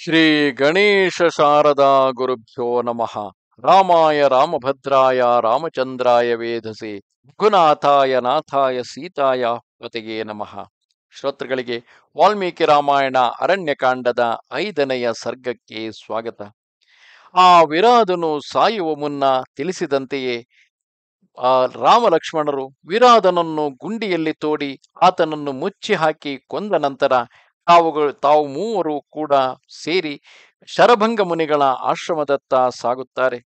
ಶ್ರೀ ಗಣೇಶ ಶಾರದಾ ಗುರುಭ್ಯೋ ನಮಃ ರಾಮಾಯ ರಾಮಭದ್ರಾಯ ರಾಮಚಂದ್ರಾಯ ವೇಧಸೆ ರಘುನಾಥಾಯ ನಾಥಾಯ ಸೀತಾಯ ಪತಿಗೆ ನಮಃ ಶ್ರೋತೃಗಳಿಗೆ ವಾಲ್ಮೀಕಿ ರಾಮಾಯಣ ಅರಣ್ಯಕಾಂಡದ ಐದನೆಯ ಸರ್ಗಕ್ಕೆ ಸ್ವಾಗತ ಆ ವಿರಾದನು ಸಾಯುವ ಮುನ್ನ ತಿಳಿಸಿದಂತೆಯೇ ಆ ರಾಮಲಕ್ಷ್ಮಣರು ವಿರಾದನನ್ನು ಗುಂಡಿಯಲ್ಲಿ ತೋಡಿ ಆತನನ್ನು ಮುಚ್ಚಿ ಹಾಕಿ ಕೊಂದ ನಂತರ ತಾವುಗಳು ತಾವು ಮೂವರು ಕೂಡ ಸೇರಿ ಶರಭಂಗ ಮುನಿಗಳ ಆಶ್ರಮದತ್ತ ಸಾಗುತ್ತಾರೆ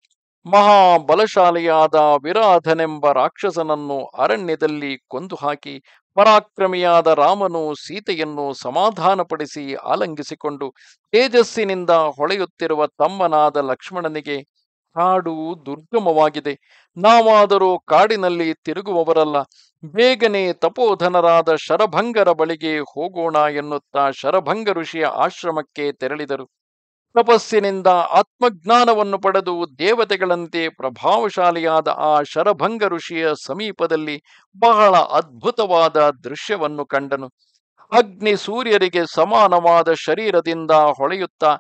ಮಹಾಬಲಶಾಲಿಯಾದ ವಿರಾಧನೆಂಬ ರಾಕ್ಷಸನನ್ನು ಅರಣ್ಯದಲ್ಲಿ ಕೊಂದು ಹಾಕಿ ಪರಾಕ್ರಮಿಯಾದ ರಾಮನು ಸೀತೆಯನ್ನು ಸಮಾಧಾನಪಡಿಸಿ ಆಲಂಗಿಸಿಕೊಂಡು ತೇಜಸ್ಸಿನಿಂದ ಹೊಳೆಯುತ್ತಿರುವ ತಮ್ಮನಾದ ಲಕ್ಷ್ಮಣನಿಗೆ ಕಾಡು ದುರ್ಗಮವಾಗಿದೆ ನಾವಾದರೂ ಕಾಡಿನಲ್ಲಿ ತಿರುಗುವವರಲ್ಲ ಬೇಗನೆ ತಪೋಧನರಾದ ಶರಭಂಗರ ಬಳಿಗೆ ಹೋಗೋಣ ಎನ್ನುತ್ತಾ ಶರಭಂಗ ಋಷಿಯ ಆಶ್ರಮಕ್ಕೆ ತೆರಳಿದರು ತಪಸ್ಸಿನಿಂದ ಆತ್ಮಜ್ಞಾನವನ್ನು ಪಡೆದು ದೇವತೆಗಳಂತೆ ಪ್ರಭಾವಶಾಲಿಯಾದ ಆ ಶರಭಂಗ ಋಷಿಯ ಸಮೀಪದಲ್ಲಿ ಬಹಳ ಅದ್ಭುತವಾದ ದೃಶ್ಯವನ್ನು ಕಂಡನು ಅಗ್ನಿ ಸೂರ್ಯರಿಗೆ ಸಮಾನವಾದ ಶರೀರದಿಂದ ಹೊಳೆಯುತ್ತಾ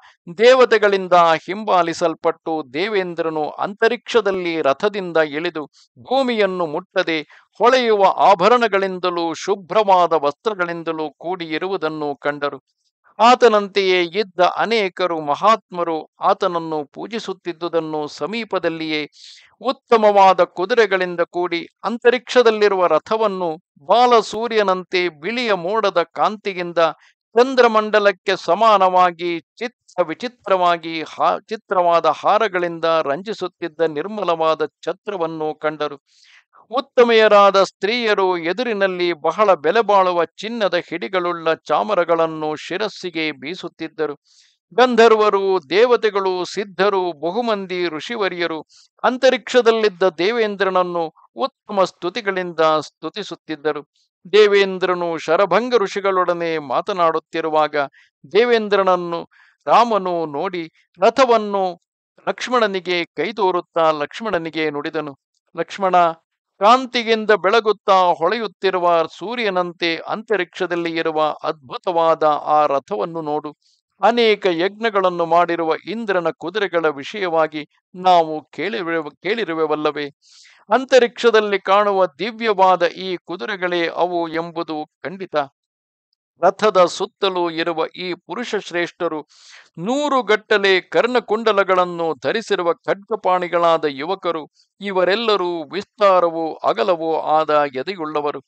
ದೇವತೆಗಳಿಂದ ಹಿಂಬಾಲಿಸಲ್ಪಟ್ಟು ದೇವೇಂದ್ರನು ಅಂತರಿಕ್ಷದಲ್ಲಿ ರಥದಿಂದ ಇಳಿದು ಭೂಮಿಯನ್ನು ಮುಟ್ಟದೆ ಹೊಳೆಯುವ ಆಭರಣಗಳಿಂದಲೂ ಶುಭ್ರವಾದ ವಸ್ತ್ರಗಳಿಂದಲೂ ಕೂಡಿಯಿರುವುದನ್ನು ಕಂಡರು ಆತನಂತೆಯೇ ಇದ್ದ ಅನೇಕರು ಮಹಾತ್ಮರು ಆತನನ್ನು ಪೂಜಿಸುತ್ತಿದ್ದುದನ್ನು ಸಮೀಪದಲ್ಲಿಯೇ ಉತ್ತಮವಾದ ಕುದುರೆಗಳಿಂದ ಕೂಡಿ ಅಂತರಿಕ್ಷದಲ್ಲಿರುವ ರಥವನ್ನು ಬಾಲಸೂರ್ಯನಂತೆ ಬಿಳಿಯ ಮೋಡದ ಕಾಂತಿಯಿಂದ ಚಂದ್ರಮಂಡಲಕ್ಕೆ ಸಮಾನವಾಗಿ ಚಿತ್ರ ವಿಚಿತ್ರವಾಗಿ ಚಿತ್ರವಾದ ಹಾರಗಳಿಂದ ರಂಜಿಸುತ್ತಿದ್ದ ನಿರ್ಮಲವಾದ ಛತ್ರವನ್ನು ಕಂಡರು ಉತ್ತಮೆಯರಾದ ಸ್ತ್ರೀಯರು ಎದುರಿನಲ್ಲಿ ಬಹಳ ಬೆಲೆ ಬಾಳುವ ಚಿನ್ನದ ಹಿಡಿಗಳುಳ್ಳ ಚಾಮರಗಳನ್ನು ಶಿರಸ್ಸಿಗೆ ಬೀಸುತ್ತಿದ್ದರು ಗಂಧರ್ವರು ದೇವತೆಗಳು ಸಿದ್ಧರು ಬಹುಮಂದಿ ಋಷಿವರಿಯರು ಅಂತರಿಕ್ಷದಲ್ಲಿದ್ದ ದೇವೇಂದ್ರನನ್ನು ಉತ್ತಮ ಸ್ತುತಿಗಳಿಂದ ಸ್ತುತಿಸುತ್ತಿದ್ದರು ದೇವೇಂದ್ರನು ಶರಭಂಗ ಋಷಿಗಳೊಡನೆ ಮಾತನಾಡುತ್ತಿರುವಾಗ ದೇವೇಂದ್ರನನ್ನು ರಾಮನು ನೋಡಿ ರಥವನ್ನು ಲಕ್ಷ್ಮಣನಿಗೆ ಕೈ ತೋರುತ್ತಾ ಲಕ್ಷ್ಮಣನಿಗೆ ನುಡಿದನು ಲಕ್ಷ್ಮಣ ಕಾಂತಿಯಿಂದ ಬೆಳಗುತ್ತಾ ಹೊಳೆಯುತ್ತಿರುವ ಸೂರ್ಯನಂತೆ ಅಂತರಿಕ್ಷದಲ್ಲಿ ಇರುವ ಅದ್ಭುತವಾದ ಆ ರಥವನ್ನು ನೋಡು ಅನೇಕ ಯಜ್ಞಗಳನ್ನು ಮಾಡಿರುವ ಇಂದ್ರನ ಕುದುರೆಗಳ ವಿಷಯವಾಗಿ ನಾವು ಕೇಳಿರುವ ಕೇಳಿರುವೆವಲ್ಲವೇ ಅಂತರಿಕ್ಷದಲ್ಲಿ ಕಾಣುವ ದಿವ್ಯವಾದ ಈ ಕುದುರೆಗಳೇ ಅವು ಎಂಬುದು ಖಂಡಿತ ರಥದ ಸುತ್ತಲೂ ಇರುವ ಈ ಪುರುಷ ಶ್ರೇಷ್ಠರು ನೂರು ಗಟ್ಟಲೆ ಕರ್ಣಕುಂಡಲಗಳನ್ನು ಧರಿಸಿರುವ ಖಡ್ಗಪಾಣಿಗಳಾದ ಯುವಕರು ಇವರೆಲ್ಲರೂ ವಿಸ್ತಾರವೋ ಅಗಲವೋ ಆದ ಎದೆಯುಳ್ಳವರು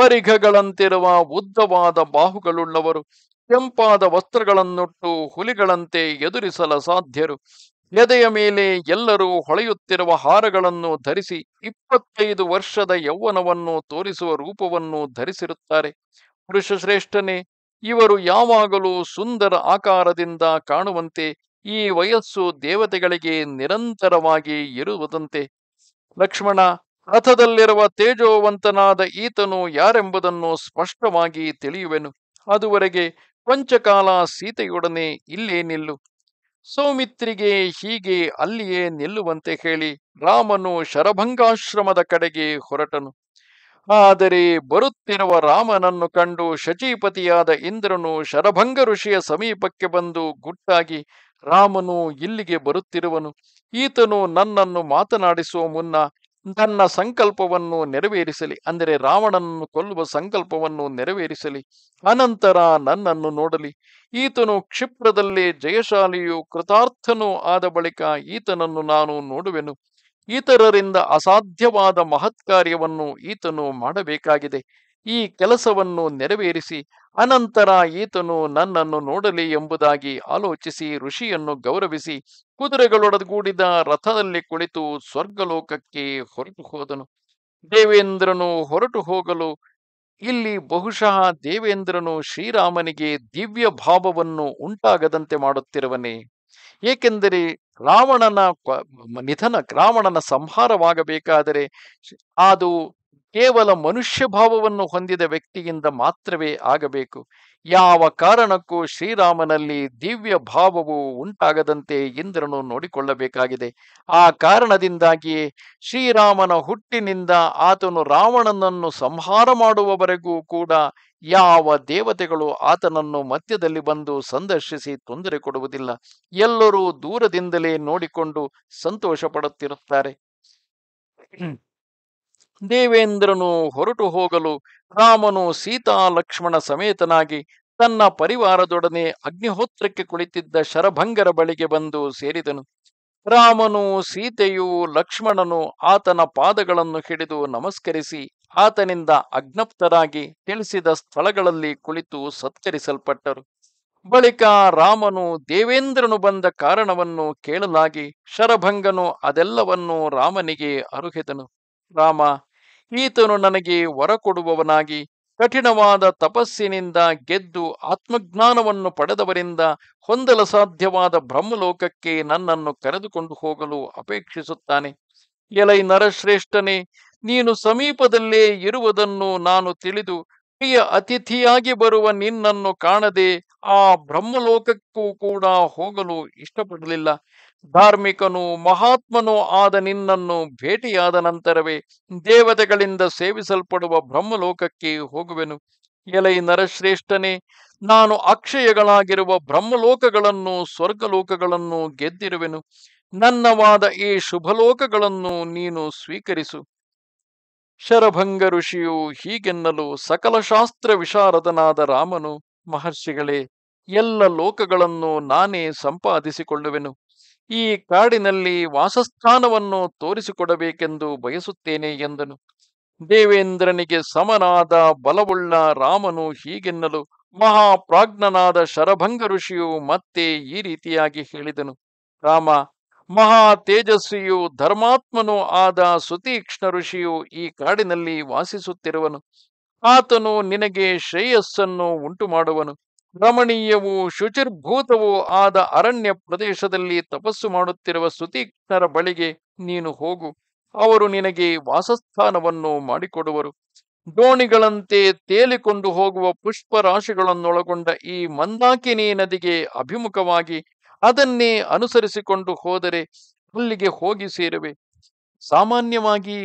ಪರಿಘಗಳಂತಿರುವ ಉದ್ದವಾದ ಬಾಹುಗಳುಳ್ಳವರು ಕೆಂಪಾದ ವಸ್ತ್ರಗಳನ್ನುಟ್ಟು ಹುಲಿಗಳಂತೆ ಎದುರಿಸಲ ಸಾಧ್ಯರು ಎದೆಯ ಮೇಲೆ ಎಲ್ಲರೂ ಹೊಳೆಯುತ್ತಿರುವ ಹಾರಗಳನ್ನು ಧರಿಸಿ ಇಪ್ಪತ್ತೈದು ವರ್ಷದ ಯೌವನವನ್ನು ತೋರಿಸುವ ರೂಪವನ್ನು ಧರಿಸಿರುತ್ತಾರೆ ವೃಷಶ್ರೇಷ್ಠನೇ ಇವರು ಯಾವಾಗಲೂ ಸುಂದರ ಆಕಾರದಿಂದ ಕಾಣುವಂತೆ ಈ ವಯಸ್ಸು ದೇವತೆಗಳಿಗೆ ನಿರಂತರವಾಗಿ ಇರುವುದಂತೆ ಲಕ್ಷ್ಮಣ ರಥದಲ್ಲಿರುವ ತೇಜೋವಂತನಾದ ಈತನು ಯಾರೆಂಬುದನ್ನು ಸ್ಪಷ್ಟವಾಗಿ ತಿಳಿಯುವೆನು ಅದುವರೆಗೆ ಪಂಚಕಾಲ ಸೀತೆಯೊಡನೆ ಇಲ್ಲೇ ನಿಲ್ಲು ಸೌಮಿತ್ರಿಗೆ ಹೀಗೆ ಅಲ್ಲಿಯೇ ನಿಲ್ಲುವಂತೆ ಹೇಳಿ ರಾಮನು ಶರಭಂಗಾಶ್ರಮದ ಕಡೆಗೆ ಹೊರಟನು ಆದರೆ ಬರುತ್ತಿರುವ ರಾಮನನ್ನು ಕಂಡು ಶಚೀಪತಿಯಾದ ಇಂದ್ರನು ಶರಭಂಗ ಋಷಿಯ ಸಮೀಪಕ್ಕೆ ಬಂದು ಗುಟ್ಟಾಗಿ ರಾಮನು ಇಲ್ಲಿಗೆ ಬರುತ್ತಿರುವನು ಈತನು ನನ್ನನ್ನು ಮಾತನಾಡಿಸುವ ಮುನ್ನ ನನ್ನ ಸಂಕಲ್ಪವನ್ನು ನೆರವೇರಿಸಲಿ ಅಂದರೆ ರಾವಣನನ್ನು ಕೊಲ್ಲುವ ಸಂಕಲ್ಪವನ್ನು ನೆರವೇರಿಸಲಿ ಅನಂತರ ನನ್ನನ್ನು ನೋಡಲಿ ಈತನು ಕ್ಷಿಪ್ರದಲ್ಲೇ ಜಯಶಾಲಿಯು ಕೃತಾರ್ಥನೂ ಆದ ಬಳಿಕ ಈತನನ್ನು ನಾನು ನೋಡುವೆನು ಇತರರಿಂದ ಅಸಾಧ್ಯವಾದ ಮಹತ್ಕಾರ್ಯವನ್ನು ಈತನು ಮಾಡಬೇಕಾಗಿದೆ ಈ ಕೆಲಸವನ್ನು ನೆರವೇರಿಸಿ ಅನಂತರ ಈತನು ನನ್ನನ್ನು ನೋಡಲಿ ಎಂಬುದಾಗಿ ಆಲೋಚಿಸಿ ಋಷಿಯನ್ನು ಗೌರವಿಸಿ ಕುದುರೆಗಳೊಡಗೂಡಿದ ರಥದಲ್ಲಿ ಕುಳಿತು ಸ್ವರ್ಗಲೋಕಕ್ಕೆ ಹೊರಟು ಹೋದನು ದೇವೇಂದ್ರನು ಹೊರಟು ಹೋಗಲು ಇಲ್ಲಿ ಬಹುಶಃ ದೇವೇಂದ್ರನು ಶ್ರೀರಾಮನಿಗೆ ದಿವ್ಯ ಭಾವವನ್ನು ಉಂಟಾಗದಂತೆ ಮಾಡುತ್ತಿರುವನೇ ಏಕೆಂದರೆ ರಾವಣನ ನಿಧನ ರಾವಣನ ಸಂಹಾರವಾಗಬೇಕಾದರೆ ಅದು ಕೇವಲ ಮನುಷ್ಯ ಭಾವವನ್ನು ಹೊಂದಿದ ವ್ಯಕ್ತಿಯಿಂದ ಮಾತ್ರವೇ ಆಗಬೇಕು ಯಾವ ಕಾರಣಕ್ಕೂ ಶ್ರೀರಾಮನಲ್ಲಿ ದಿವ್ಯ ಭಾವವು ಉಂಟಾಗದಂತೆ ಇಂದ್ರನು ನೋಡಿಕೊಳ್ಳಬೇಕಾಗಿದೆ ಆ ಕಾರಣದಿಂದಾಗಿಯೇ ಶ್ರೀರಾಮನ ಹುಟ್ಟಿನಿಂದ ಆತನು ರಾವಣನನ್ನು ಸಂಹಾರ ಮಾಡುವವರೆಗೂ ಕೂಡ ಯಾವ ದೇವತೆಗಳು ಆತನನ್ನು ಮಧ್ಯದಲ್ಲಿ ಬಂದು ಸಂದರ್ಶಿಸಿ ತೊಂದರೆ ಕೊಡುವುದಿಲ್ಲ ಎಲ್ಲರೂ ದೂರದಿಂದಲೇ ನೋಡಿಕೊಂಡು ಸಂತೋಷ ಪಡುತ್ತಿರುತ್ತಾರೆ ದೇವೇಂದ್ರನು ಹೊರಟು ಹೋಗಲು ರಾಮನು ಸೀತಾ ಲಕ್ಷ್ಮಣ ಸಮೇತನಾಗಿ ತನ್ನ ಪರಿವಾರದೊಡನೆ ಅಗ್ನಿಹೋತ್ರಕ್ಕೆ ಕುಳಿತಿದ್ದ ಶರಭಂಗರ ಬಳಿಗೆ ಬಂದು ಸೇರಿದನು ರಾಮನು ಸೀತೆಯು ಲಕ್ಷ್ಮಣನು ಆತನ ಪಾದಗಳನ್ನು ಹಿಡಿದು ನಮಸ್ಕರಿಸಿ ಆತನಿಂದ ಅಜ್ಞಪ್ತರಾಗಿ ತಿಳಿಸಿದ ಸ್ಥಳಗಳಲ್ಲಿ ಕುಳಿತು ಸತ್ಕರಿಸಲ್ಪಟ್ಟರು ಬಳಿಕ ರಾಮನು ದೇವೇಂದ್ರನು ಬಂದ ಕಾರಣವನ್ನು ಕೇಳಲಾಗಿ ಶರಭಂಗನು ಅದೆಲ್ಲವನ್ನೂ ರಾಮನಿಗೆ ಅರುಹಿದನು ರಾಮ ಈತನು ನನಗೆ ವರ ಕೊಡುವವನಾಗಿ ಕಠಿಣವಾದ ತಪಸ್ಸಿನಿಂದ ಗೆದ್ದು ಆತ್ಮಜ್ಞಾನವನ್ನು ಪಡೆದವರಿಂದ ಹೊಂದಲಸಾಧ್ಯವಾದ ಸಾಧ್ಯವಾದ ಬ್ರಹ್ಮಲೋಕಕ್ಕೆ ನನ್ನನ್ನು ಕರೆದುಕೊಂಡು ಹೋಗಲು ಅಪೇಕ್ಷಿಸುತ್ತಾನೆ ಎಲೈ ನರಶ್ರೇಷ್ಠನೇ ನೀನು ಸಮೀಪದಲ್ಲೇ ಇರುವುದನ್ನು ನಾನು ತಿಳಿದು ಪ್ರಿಯ ಅತಿಥಿಯಾಗಿ ಬರುವ ನಿನ್ನನ್ನು ಕಾಣದೆ ಆ ಬ್ರಹ್ಮಲೋಕಕ್ಕೂ ಕೂಡ ಹೋಗಲು ಇಷ್ಟಪಡಲಿಲ್ಲ ಧಾರ್ಮಿಕನು ಮಹಾತ್ಮನೋ ಆದ ನಿನ್ನನ್ನು ಭೇಟಿಯಾದ ನಂತರವೇ ದೇವತೆಗಳಿಂದ ಸೇವಿಸಲ್ಪಡುವ ಬ್ರಹ್ಮಲೋಕಕ್ಕೆ ಹೋಗುವೆನು ಎಲೈ ನರಶ್ರೇಷ್ಠನೇ ನಾನು ಅಕ್ಷಯಗಳಾಗಿರುವ ಬ್ರಹ್ಮಲೋಕಗಳನ್ನು ಸ್ವರ್ಗಲೋಕಗಳನ್ನು ಗೆದ್ದಿರುವೆನು ನನ್ನವಾದ ಈ ಶುಭಲೋಕಗಳನ್ನು ನೀನು ಸ್ವೀಕರಿಸು ಶರಭಂಗ ಋಷಿಯು ಹೀಗೆನ್ನಲು ಸಕಲ ಶಾಸ್ತ್ರ ವಿಶಾರದನಾದ ರಾಮನು ಮಹರ್ಷಿಗಳೇ ಎಲ್ಲ ಲೋಕಗಳನ್ನು ನಾನೇ ಸಂಪಾದಿಸಿಕೊಳ್ಳುವೆನು ಈ ಕಾಡಿನಲ್ಲಿ ವಾಸಸ್ಥಾನವನ್ನು ತೋರಿಸಿಕೊಡಬೇಕೆಂದು ಬಯಸುತ್ತೇನೆ ಎಂದನು ದೇವೇಂದ್ರನಿಗೆ ಸಮನಾದ ಬಲವುಳ್ಳ ರಾಮನು ಹೀಗೆನ್ನಲು ಮಹಾಪ್ರಾಜ್ಞನಾದ ಶರಭಂಗ ಋಷಿಯು ಮತ್ತೆ ಈ ರೀತಿಯಾಗಿ ಹೇಳಿದನು ರಾಮ ಮಹಾ ತೇಜಸ್ವಿಯು ಧರ್ಮಾತ್ಮನು ಆದ ಸುತೀಕ್ಷ್ಣ ಋಷಿಯು ಈ ಕಾಡಿನಲ್ಲಿ ವಾಸಿಸುತ್ತಿರುವನು ಆತನು ನಿನಗೆ ಶ್ರೇಯಸ್ಸನ್ನು ಉಂಟು ಮಾಡುವನು ರಮಣೀಯವೂ ಶುಚಿರ್ಭೂತವೂ ಆದ ಅರಣ್ಯ ಪ್ರದೇಶದಲ್ಲಿ ತಪಸ್ಸು ಮಾಡುತ್ತಿರುವ ಸುತೀಕ್ಷ್ಣರ ಬಳಿಗೆ ನೀನು ಹೋಗು ಅವರು ನಿನಗೆ ವಾಸಸ್ಥಾನವನ್ನು ಮಾಡಿಕೊಡುವರು ದೋಣಿಗಳಂತೆ ತೇಲಿಕೊಂಡು ಹೋಗುವ ಪುಷ್ಪರಾಶಿಗಳನ್ನೊಳಗೊಂಡ ಈ ಮಂದಾಕಿನಿ ನದಿಗೆ ಅಭಿಮುಖವಾಗಿ ಅದನ್ನೇ ಅನುಸರಿಸಿಕೊಂಡು ಹೋದರೆ ಅಲ್ಲಿಗೆ ಹೋಗಿ ಸೇರುವೆ ಸಾಮಾನ್ಯವಾಗಿ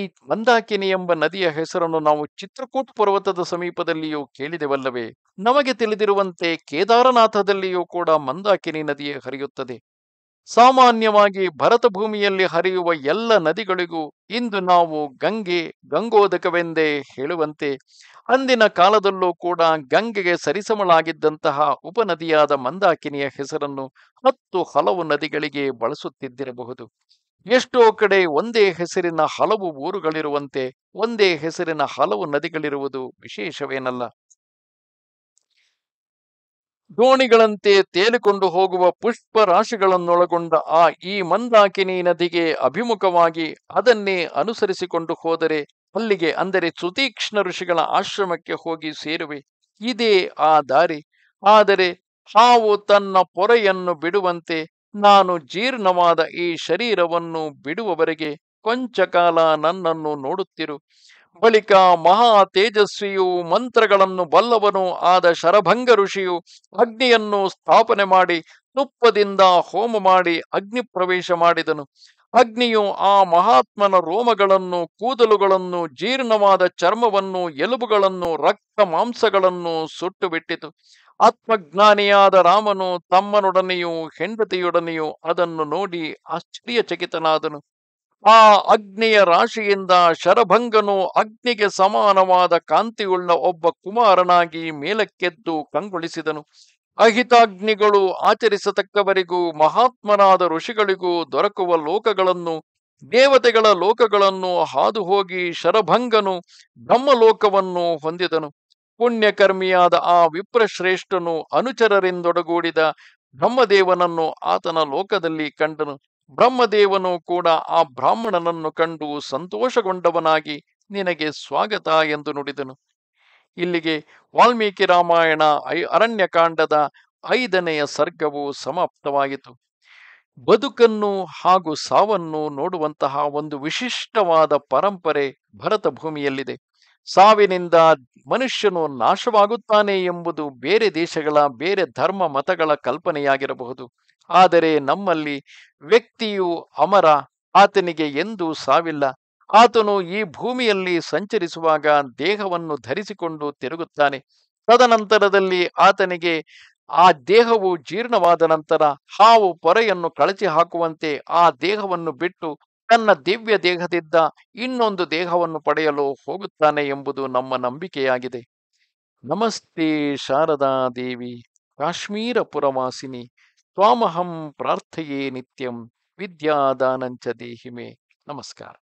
ಈ ಮಂದಾಕಿನಿ ಎಂಬ ನದಿಯ ಹೆಸರನ್ನು ನಾವು ಚಿತ್ರಕೂಟ್ ಪರ್ವತದ ಸಮೀಪದಲ್ಲಿಯೂ ಕೇಳಿದೆವಲ್ಲವೇ ನಮಗೆ ತಿಳಿದಿರುವಂತೆ ಕೇದಾರನಾಥದಲ್ಲಿಯೂ ಕೂಡ ಮಂದಾಕಿನಿ ನದಿಯೇ ಹರಿಯುತ್ತದೆ ಸಾಮಾನ್ಯವಾಗಿ ಭರತ ಭೂಮಿಯಲ್ಲಿ ಹರಿಯುವ ಎಲ್ಲ ನದಿಗಳಿಗೂ ಇಂದು ನಾವು ಗಂಗೆ ಗಂಗೋದಕವೆಂದೇ ಹೇಳುವಂತೆ ಅಂದಿನ ಕಾಲದಲ್ಲೂ ಕೂಡ ಗಂಗೆಗೆ ಸರಿಸಮಳಾಗಿದ್ದಂತಹ ಉಪನದಿಯಾದ ಮಂದಾಕಿನಿಯ ಹೆಸರನ್ನು ಹತ್ತು ಹಲವು ನದಿಗಳಿಗೆ ಬಳಸುತ್ತಿದ್ದಿರಬಹುದು ಎಷ್ಟೋ ಕಡೆ ಒಂದೇ ಹೆಸರಿನ ಹಲವು ಊರುಗಳಿರುವಂತೆ ಒಂದೇ ಹೆಸರಿನ ಹಲವು ನದಿಗಳಿರುವುದು ವಿಶೇಷವೇನಲ್ಲ ದೋಣಿಗಳಂತೆ ತೇಲಿಕೊಂಡು ಹೋಗುವ ಪುಷ್ಪ ರಾಶಿಗಳನ್ನೊಳಗೊಂಡ ಆ ಈ ಮಂದಾಕಿನಿ ನದಿಗೆ ಅಭಿಮುಖವಾಗಿ ಅದನ್ನೇ ಅನುಸರಿಸಿಕೊಂಡು ಹೋದರೆ ಅಲ್ಲಿಗೆ ಅಂದರೆ ಸುತೀಕ್ಷ್ಣ ಋಷಿಗಳ ಆಶ್ರಮಕ್ಕೆ ಹೋಗಿ ಸೇರುವೆ ಇದೇ ಆ ದಾರಿ ಆದರೆ ಹಾವು ತನ್ನ ಪೊರೆಯನ್ನು ಬಿಡುವಂತೆ ನಾನು ಜೀರ್ಣವಾದ ಈ ಶರೀರವನ್ನು ಬಿಡುವವರೆಗೆ ಕೊಂಚ ಕಾಲ ನನ್ನನ್ನು ನೋಡುತ್ತಿರು ಬಳಿಕ ಮಹಾ ತೇಜಸ್ವಿಯು ಮಂತ್ರಗಳನ್ನು ಬಲ್ಲವನು ಆದ ಶರಭಂಗ ಋಷಿಯು ಅಗ್ನಿಯನ್ನು ಸ್ಥಾಪನೆ ಮಾಡಿ ತುಪ್ಪದಿಂದ ಹೋಮ ಮಾಡಿ ಅಗ್ನಿ ಪ್ರವೇಶ ಮಾಡಿದನು ಅಗ್ನಿಯು ಆ ಮಹಾತ್ಮನ ರೋಮಗಳನ್ನು ಕೂದಲುಗಳನ್ನು ಜೀರ್ಣವಾದ ಚರ್ಮವನ್ನು ಎಲುಬುಗಳನ್ನು ರಕ್ತ ಮಾಂಸಗಳನ್ನು ಸುಟ್ಟು ಬಿಟ್ಟಿತು ಆತ್ಮಜ್ಞಾನಿಯಾದ ರಾಮನು ತಮ್ಮನೊಡನೆಯೂ ಹೆಂಡತಿಯೊಡನೆಯೂ ಅದನ್ನು ನೋಡಿ ಆಶ್ಚರ್ಯಚಕಿತನಾದನು ಆ ಅಗ್ನಿಯ ರಾಶಿಯಿಂದ ಶರಭಂಗನು ಅಗ್ನಿಗೆ ಸಮಾನವಾದ ಕಾಂತಿಯುಳ್ಳ ಒಬ್ಬ ಕುಮಾರನಾಗಿ ಮೇಲಕ್ಕೆದ್ದು ಕಂಗೊಳಿಸಿದನು ಅಹಿತಾಗ್ನಿಗಳು ಆಚರಿಸತಕ್ಕವರಿಗೂ ಮಹಾತ್ಮನಾದ ಋಷಿಗಳಿಗೂ ದೊರಕುವ ಲೋಕಗಳನ್ನು ದೇವತೆಗಳ ಲೋಕಗಳನ್ನು ಹಾದು ಹೋಗಿ ಶರಭಂಗನು ಬ್ರಹ್ಮಲೋಕವನ್ನು ಹೊಂದಿದನು ಪುಣ್ಯಕರ್ಮಿಯಾದ ಆ ವಿಪ್ರಶ್ರೇಷ್ಠನು ಅನುಚರರಿಂದೊಡಗೂಡಿದ ಬ್ರಹ್ಮದೇವನನ್ನು ಆತನ ಲೋಕದಲ್ಲಿ ಕಂಡನು ಬ್ರಹ್ಮದೇವನು ಕೂಡ ಆ ಬ್ರಾಹ್ಮಣನನ್ನು ಕಂಡು ಸಂತೋಷಗೊಂಡವನಾಗಿ ನಿನಗೆ ಸ್ವಾಗತ ಎಂದು ನುಡಿದನು ಇಲ್ಲಿಗೆ ವಾಲ್ಮೀಕಿ ರಾಮಾಯಣ ಐ ಅರಣ್ಯಕಾಂಡದ ಐದನೆಯ ಸರ್ಗವು ಸಮಾಪ್ತವಾಯಿತು ಬದುಕನ್ನು ಹಾಗೂ ಸಾವನ್ನು ನೋಡುವಂತಹ ಒಂದು ವಿಶಿಷ್ಟವಾದ ಪರಂಪರೆ ಭರತ ಭೂಮಿಯಲ್ಲಿದೆ ಸಾವಿನಿಂದ ಮನುಷ್ಯನು ನಾಶವಾಗುತ್ತಾನೆ ಎಂಬುದು ಬೇರೆ ದೇಶಗಳ ಬೇರೆ ಧರ್ಮ ಮತಗಳ ಕಲ್ಪನೆಯಾಗಿರಬಹುದು ಆದರೆ ನಮ್ಮಲ್ಲಿ ವ್ಯಕ್ತಿಯು ಅಮರ ಆತನಿಗೆ ಎಂದೂ ಸಾವಿಲ್ಲ ಆತನು ಈ ಭೂಮಿಯಲ್ಲಿ ಸಂಚರಿಸುವಾಗ ದೇಹವನ್ನು ಧರಿಸಿಕೊಂಡು ತಿರುಗುತ್ತಾನೆ ತದನಂತರದಲ್ಲಿ ಆತನಿಗೆ ಆ ದೇಹವು ಜೀರ್ಣವಾದ ನಂತರ ಹಾವು ಪೊರೆಯನ್ನು ಕಳಚಿ ಹಾಕುವಂತೆ ಆ ದೇಹವನ್ನು ಬಿಟ್ಟು ತನ್ನ ದಿವ್ಯ ದೇಹದಿಂದ ಇನ್ನೊಂದು ದೇಹವನ್ನು ಪಡೆಯಲು ಹೋಗುತ್ತಾನೆ ಎಂಬುದು ನಮ್ಮ ನಂಬಿಕೆಯಾಗಿದೆ ನಮಸ್ತೆ ಶಾರದಾ ದೇವಿ ಕಾಶ್ಮೀರ ಪುರವಾಸಿನಿ ತ್ವಾಮಹಂ ಪ್ರಾರ್ಥೆಯೇ ನಿತ್ಯಂ ವಿದ್ಯಾದಾನಂಚ ದೇಹಿಮೆ ನಮಸ್ಕಾರ